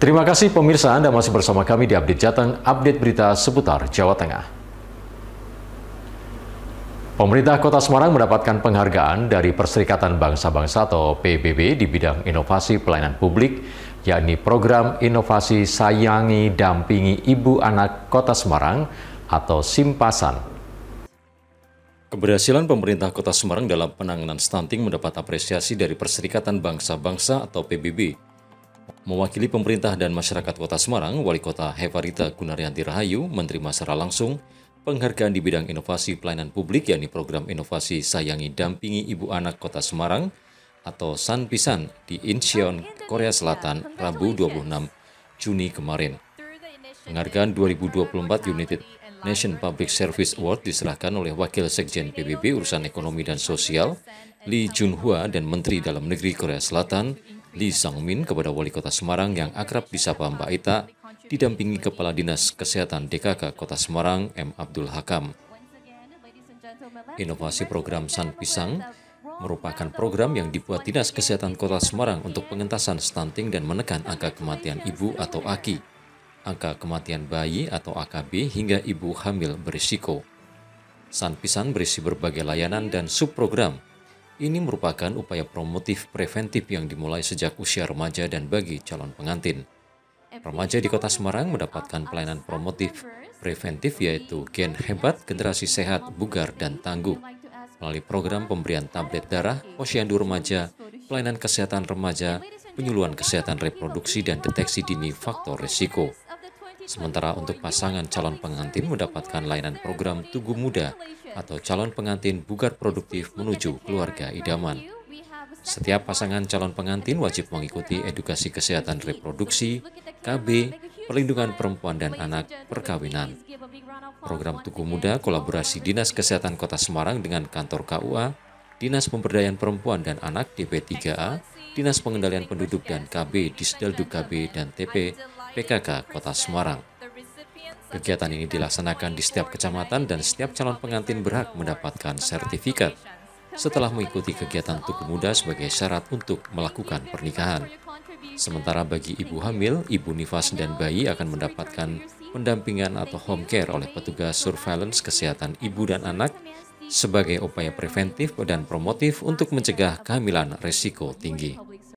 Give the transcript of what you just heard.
Terima kasih pemirsa Anda masih bersama kami di Update Jateng, update berita seputar Jawa Tengah. Pemerintah Kota Semarang mendapatkan penghargaan dari Perserikatan Bangsa-Bangsa atau PBB di bidang inovasi pelayanan publik, yakni program inovasi Sayangi Dampingi Ibu Anak Kota Semarang atau Simpasan. Keberhasilan pemerintah Kota Semarang dalam penanganan stunting mendapat apresiasi dari Perserikatan Bangsa-Bangsa atau PBB Mewakili pemerintah dan masyarakat kota Semarang, Wali Kota Hevarita Gunaryanti Rahayu menerima secara langsung penghargaan di bidang inovasi pelayanan publik yakni program inovasi Sayangi Dampingi Ibu Anak Kota Semarang atau San Sanpisan di Incheon, Korea Selatan, Rabu 26 Juni kemarin. Penghargaan 2024 United Nation Public Service Award diserahkan oleh Wakil Sekjen PBB Urusan Ekonomi dan Sosial Lee Junhua dan Menteri Dalam Negeri Korea Selatan Li Sangmin kepada Wali Kota Semarang yang akrab disapa Mbak Ita, didampingi Kepala Dinas Kesehatan DKK Kota Semarang M. Abdul Hakam. Inovasi program San Pisang merupakan program yang dibuat Dinas Kesehatan Kota Semarang untuk pengentasan stunting dan menekan angka kematian ibu atau AKI, angka kematian bayi atau AKB hingga ibu hamil berisiko. San Pisang berisi berbagai layanan dan subprogram ini merupakan upaya promotif preventif yang dimulai sejak usia remaja dan bagi calon pengantin. Remaja di kota Semarang mendapatkan pelayanan promotif preventif yaitu gen hebat, generasi sehat, bugar, dan tangguh. Melalui program pemberian tablet darah, posyandu remaja, pelayanan kesehatan remaja, penyuluhan kesehatan reproduksi, dan deteksi dini faktor risiko. Sementara untuk pasangan calon pengantin mendapatkan layanan program Tugu Muda atau calon pengantin bugar produktif menuju keluarga idaman. Setiap pasangan calon pengantin wajib mengikuti edukasi kesehatan reproduksi, KB, perlindungan perempuan dan anak, perkawinan. Program Tugu Muda kolaborasi Dinas Kesehatan Kota Semarang dengan kantor KUA, Dinas Pemberdayaan Perempuan dan Anak DP3A, Dinas Pengendalian Penduduk dan KB di Sedelduk KB dan TP PKK Kota Semarang. Kegiatan ini dilaksanakan di setiap kecamatan dan setiap calon pengantin berhak mendapatkan sertifikat setelah mengikuti kegiatan tuku muda sebagai syarat untuk melakukan pernikahan. Sementara bagi ibu hamil, ibu nifas dan bayi akan mendapatkan pendampingan atau home care oleh petugas surveillance kesehatan ibu dan anak sebagai upaya preventif dan promotif untuk mencegah kehamilan resiko tinggi.